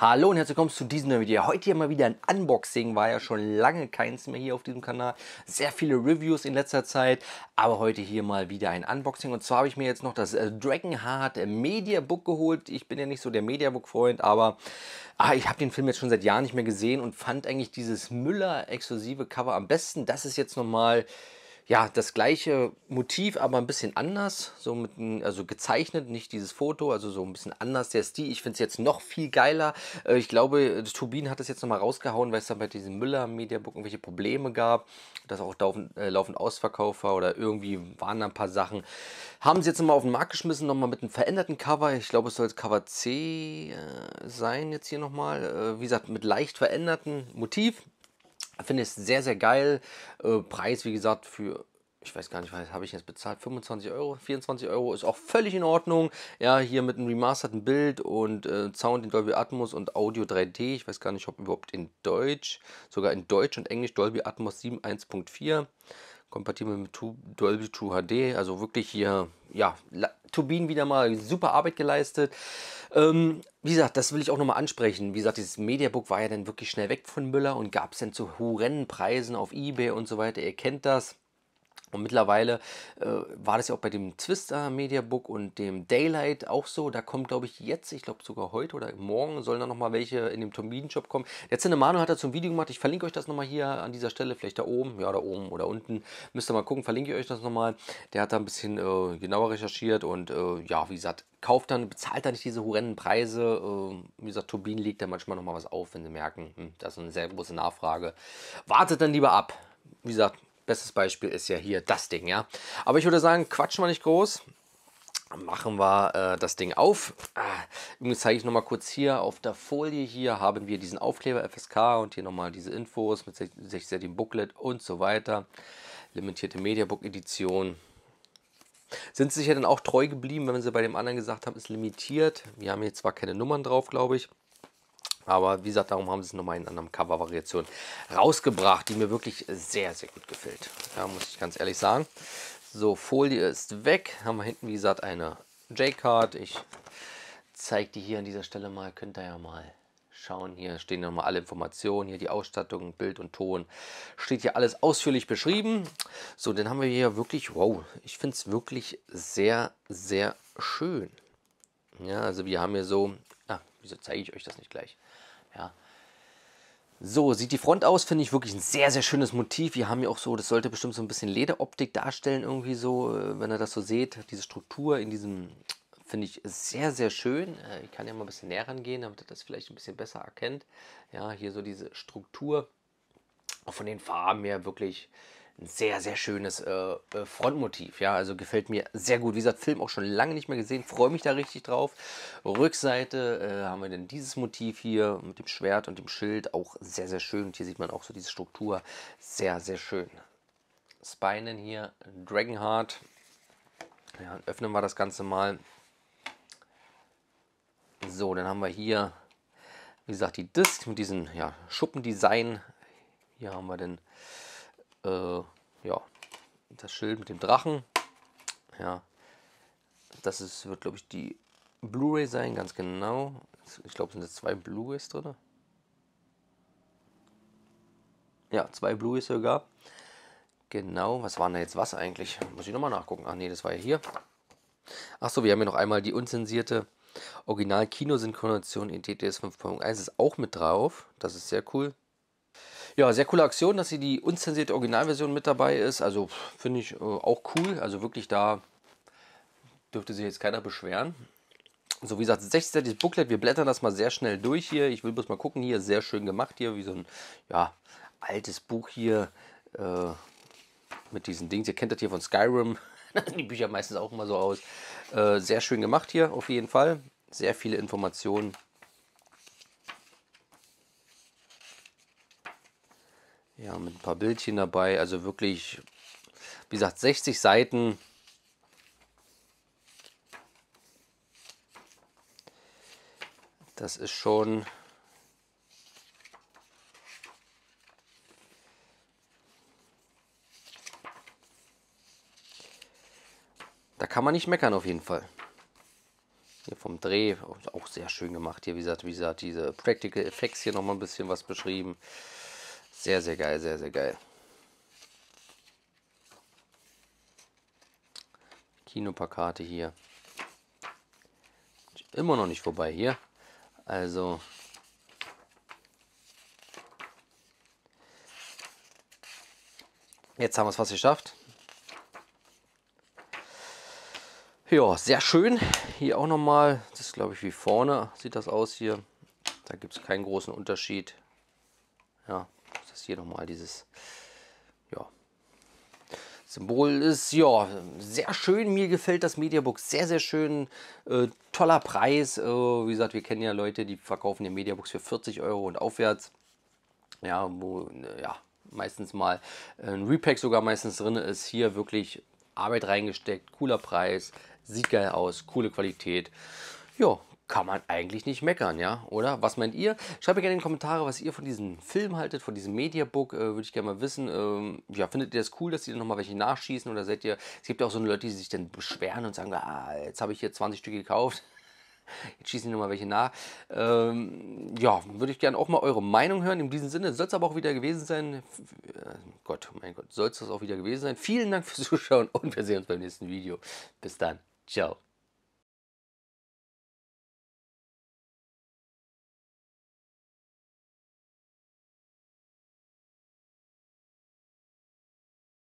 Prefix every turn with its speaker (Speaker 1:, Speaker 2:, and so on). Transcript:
Speaker 1: Hallo und herzlich willkommen zu diesem neuen Video. Heute hier mal wieder ein Unboxing, war ja schon lange keins mehr hier auf diesem Kanal. Sehr viele Reviews in letzter Zeit, aber heute hier mal wieder ein Unboxing. Und zwar habe ich mir jetzt noch das äh, Dragonheart Media Book geholt. Ich bin ja nicht so der Media Book Freund, aber ah, ich habe den Film jetzt schon seit Jahren nicht mehr gesehen und fand eigentlich dieses Müller-exklusive Cover am besten. Das ist jetzt nochmal... mal ja, das gleiche Motiv, aber ein bisschen anders. So mit ein, also gezeichnet, nicht dieses Foto, also so ein bisschen anders der Stil. Ich finde es jetzt noch viel geiler. Äh, ich glaube, Turbin hat das jetzt nochmal rausgehauen, weil es dann bei diesem Müller mediabook irgendwelche Probleme gab, dass auch laufend, äh, laufend Ausverkauf war oder irgendwie waren da ein paar Sachen. Haben sie jetzt nochmal auf den Markt geschmissen, nochmal mit einem veränderten Cover. Ich glaube, es soll jetzt Cover C äh, sein, jetzt hier nochmal. Äh, wie gesagt, mit leicht veränderten Motiv. Finde es sehr, sehr geil. Äh, Preis, wie gesagt, für ich weiß gar nicht, was habe ich jetzt bezahlt? 25 Euro, 24 Euro ist auch völlig in Ordnung. Ja, hier mit einem remasterten Bild und äh, Sound in Dolby Atmos und Audio 3D. Ich weiß gar nicht, ob überhaupt in Deutsch, sogar in Deutsch und Englisch Dolby Atmos 7.1.4. Kompatibel mit Dolby True HD. Also wirklich hier, ja, Turbin wieder mal super Arbeit geleistet. Ähm, wie gesagt, das will ich auch nochmal ansprechen. Wie gesagt, dieses Mediabook war ja dann wirklich schnell weg von Müller und gab es dann zu horrenden Preisen auf Ebay und so weiter. Ihr kennt das. Und mittlerweile äh, war das ja auch bei dem Twister Media Book und dem Daylight auch so. Da kommt, glaube ich, jetzt, ich glaube sogar heute oder morgen, sollen da nochmal welche in dem turbinen shop kommen. Der Cinemano hat dazu ein Video gemacht. Ich verlinke euch das nochmal hier an dieser Stelle, vielleicht da oben, ja, da oben oder unten. Müsst ihr mal gucken, verlinke ich euch das nochmal. Der hat da ein bisschen äh, genauer recherchiert und äh, ja, wie gesagt, kauft dann, bezahlt dann nicht diese horrenden Preise. Äh, wie gesagt, Turbinen legt da manchmal nochmal was auf, wenn sie merken, hm, das ist eine sehr große Nachfrage. Wartet dann lieber ab. Wie gesagt, Bestes Beispiel ist ja hier das Ding, ja. Aber ich würde sagen, quatschen wir nicht groß. Machen wir äh, das Ding auf. Ah, übrigens zeige ich nochmal kurz hier auf der Folie. Hier haben wir diesen Aufkleber FSK und hier nochmal diese Infos mit 16 Booklet und so weiter. Limitierte Mediabook Edition. Sind sie sich ja dann auch treu geblieben, wenn sie bei dem anderen gesagt haben, ist limitiert. Wir haben hier zwar keine Nummern drauf, glaube ich. Aber wie gesagt, darum haben sie es nochmal in anderen Cover-Variationen rausgebracht, die mir wirklich sehr, sehr gut gefällt. Ja, muss ich ganz ehrlich sagen. So, Folie ist weg. Haben wir hinten, wie gesagt, eine J-Card. Ich zeige die hier an dieser Stelle mal. Könnt ihr ja mal schauen. Hier stehen nochmal alle Informationen. Hier die Ausstattung, Bild und Ton. Steht hier alles ausführlich beschrieben. So, dann haben wir hier wirklich, wow, ich finde es wirklich sehr, sehr schön. Ja, also wir haben hier so, ah, wieso zeige ich euch das nicht gleich? Ja. So sieht die Front aus, finde ich wirklich ein sehr, sehr schönes Motiv. Wir haben ja auch so, das sollte bestimmt so ein bisschen Lederoptik darstellen, irgendwie so, äh, wenn ihr das so seht. Diese Struktur in diesem, finde ich sehr, sehr schön. Äh, ich kann ja mal ein bisschen näher rangehen, damit ihr das vielleicht ein bisschen besser erkennt. Ja, hier so diese Struktur. Auch von den Farben her wirklich ein sehr, sehr schönes äh, äh, Frontmotiv. Ja, also gefällt mir sehr gut. Wie gesagt, Film auch schon lange nicht mehr gesehen, freue mich da richtig drauf. Rückseite äh, haben wir dann dieses Motiv hier mit dem Schwert und dem Schild, auch sehr, sehr schön. Und hier sieht man auch so diese Struktur, sehr, sehr schön. Spinen hier, Dragonheart. Ja, öffnen wir das Ganze mal. So, dann haben wir hier, wie gesagt, die Disk mit diesem ja, Schuppendesign. Hier haben wir dann äh, ja, das Schild mit dem Drachen. Ja, das ist, wird, glaube ich, die Blu-ray sein, ganz genau. Ich glaube, sind jetzt zwei Blu-rays drin. Ja, zwei Blu-rays sogar. Genau, was waren da jetzt was eigentlich? Muss ich nochmal nachgucken. Ach nee, das war ja hier. Achso, wir haben hier noch einmal die unzensierte Original-Kino-Synchronisation in DTS 5.1. Ist auch mit drauf. Das ist sehr cool. Ja, sehr coole Aktion, dass sie die unzensierte Originalversion mit dabei ist. Also finde ich äh, auch cool. Also wirklich da dürfte sich jetzt keiner beschweren. So, wie gesagt, 16 Booklet. Wir blättern das mal sehr schnell durch hier. Ich will bloß mal gucken. Hier, sehr schön gemacht hier, wie so ein ja, altes Buch hier äh, mit diesen Dings. Ihr kennt das hier von Skyrim. die Bücher meistens auch immer so aus. Äh, sehr schön gemacht hier, auf jeden Fall. Sehr viele Informationen. Ja, mit ein paar Bildchen dabei. Also wirklich, wie gesagt, 60 Seiten. Das ist schon Da kann man nicht meckern auf jeden Fall. Hier vom Dreh, auch sehr schön gemacht. Hier, wie gesagt, wie gesagt diese Practical Effects hier nochmal ein bisschen was beschrieben. Sehr, sehr geil, sehr, sehr geil. Kinoparkate hier. Immer noch nicht vorbei hier. Also. Jetzt haben wir es fast geschafft. Ja, sehr schön. Hier auch nochmal. Das ist, glaube ich, wie vorne sieht das aus hier. Da gibt es keinen großen Unterschied. Ja, das hier nochmal dieses ja, Symbol ist. Ja, sehr schön. Mir gefällt das Mediabook sehr, sehr schön. Äh, toller Preis. Äh, wie gesagt, wir kennen ja Leute, die verkaufen den Mediabooks für 40 Euro und aufwärts. Ja, wo, äh, ja, meistens mal äh, ein Repack sogar meistens drin ist. Hier wirklich Arbeit reingesteckt, cooler Preis, sieht geil aus, coole Qualität. Ja, kann man eigentlich nicht meckern, ja, oder? Was meint ihr? Schreibt mir gerne in die Kommentare, was ihr von diesem Film haltet, von diesem Mediabook, äh, würde ich gerne mal wissen. Ähm, ja, findet ihr das cool, dass die dann nochmal welche nachschießen oder seht ihr, es gibt ja auch so Leute, die sich dann beschweren und sagen, ah, jetzt habe ich hier 20 Stück gekauft. Jetzt schießen die nochmal welche nach. Ähm, ja, würde ich gerne auch mal eure Meinung hören. In diesem Sinne soll es aber auch wieder gewesen sein. Äh, Gott, mein Gott, soll es das auch wieder gewesen sein. Vielen Dank fürs Zuschauen und wir sehen uns beim nächsten Video. Bis dann. Ciao.